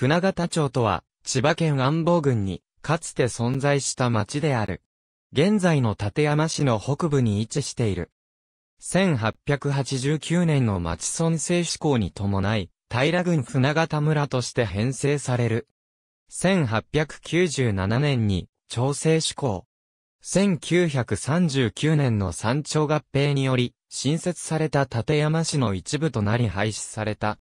船形町とは、千葉県安房郡に、かつて存在した町である。現在の立山市の北部に位置している。1889年の町村制施行に伴い、平郡船形村として編成される。1897年に、町制施行。1939年の山頂合併により、新設された立山市の一部となり廃止された。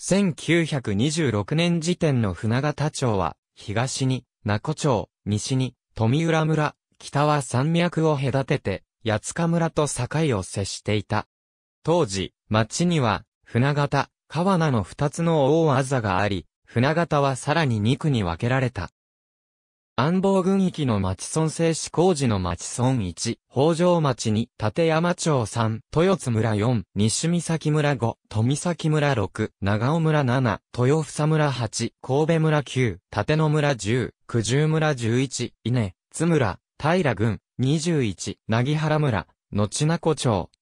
1926年時点の船形町は、東に、名古町、西に、富浦村、北は山脈を隔てて、八塚村と境を接していた。当時、町には、船形、川名の二つの大技があり、船形はさらに二区に分けられた。安房郡域の町村製紙工事の町村1、北条町2、立山町3、豊津村4、西岬村5、富崎村6、長尾村7、豊房村8、神戸村9、立野村10、九十村11、稲、津村、平郡、21、薙原村、後名古町、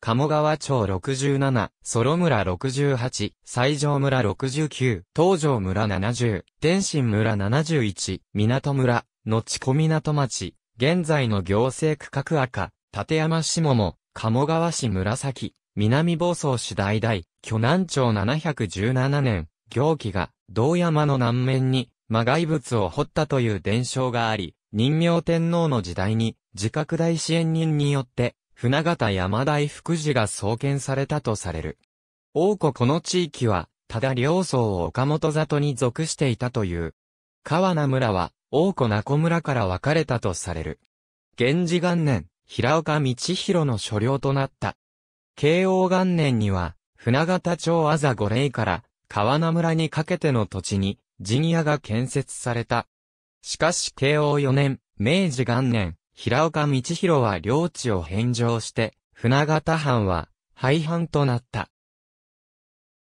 鴨川町67、ソロ村68、西条村69、東条村70、天津村71、港村、後小港町、現在の行政区画赤、立山下も、鴨川市紫、南房総市大々、巨南町717年、行基が、道山の南面に、魔外物を掘ったという伝承があり、任明天皇の時代に、自覚大支援人によって、船形山大福寺が創建されたとされる。王庫この地域は、ただ両層岡本里に属していたという。川名村は、王庫名古村から分かれたとされる。源氏元年、平岡道広の所領となった。慶応元年には、船形町あざ五霊から川名村にかけての土地に、陣屋が建設された。しかし慶応4年、明治元年、平岡道弘は領地を返上して、船形藩は廃藩となった。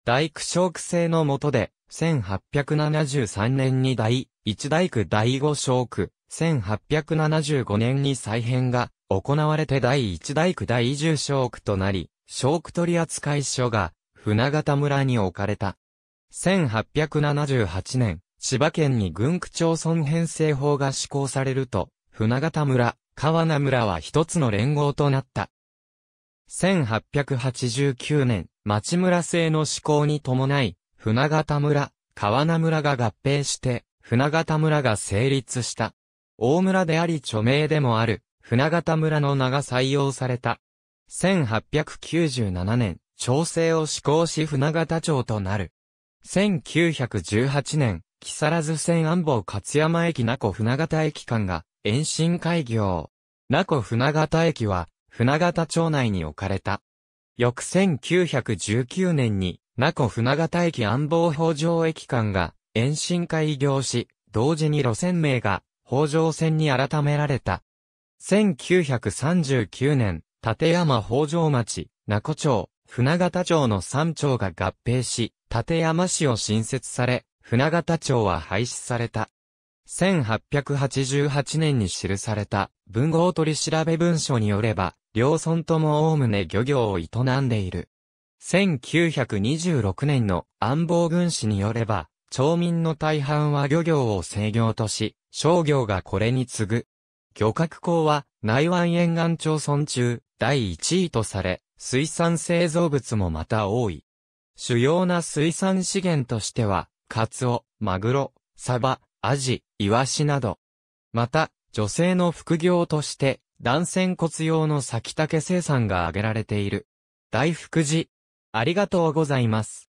大工小区制の下で、1873年に第一大区第五小区、1875年に再編が行われて第一大区第十小区となり、小区取扱所が船形村に置かれた。1878年、千葉県に軍区町村編成法が施行されると、船形村、川名村は一つの連合となった。1889年、町村制の施行に伴い、船形村、川名村が合併して、船形村が成立した。大村であり著名でもある、船形村の名が採用された。1897年、調整を施行し船形町となる。1918年、木更津線安保勝山駅名古船形駅間が延伸開業。名古船形駅は、船形町内に置かれた。翌1919年に、名古船形駅安防北条駅間が延伸開業し、同時に路線名が北条線に改められた。1939年、立山北条町、名古町、船形町の3町が合併し、立山市を新設され、船形町は廃止された。1888年に記された文豪取調べ文書によれば、両村ともおおむね漁業を営んでいる。1926年の安保軍史によれば、町民の大半は漁業を制業とし、商業がこれに次ぐ。漁獲港は内湾沿岸町村中第1位とされ、水産製造物もまた多い。主要な水産資源としては、カツオ、マグロ、サバ、アジ、イワシなど。また、女性の副業として、断線骨用の先竹生産が挙げられている。大福寺。ありがとうございます。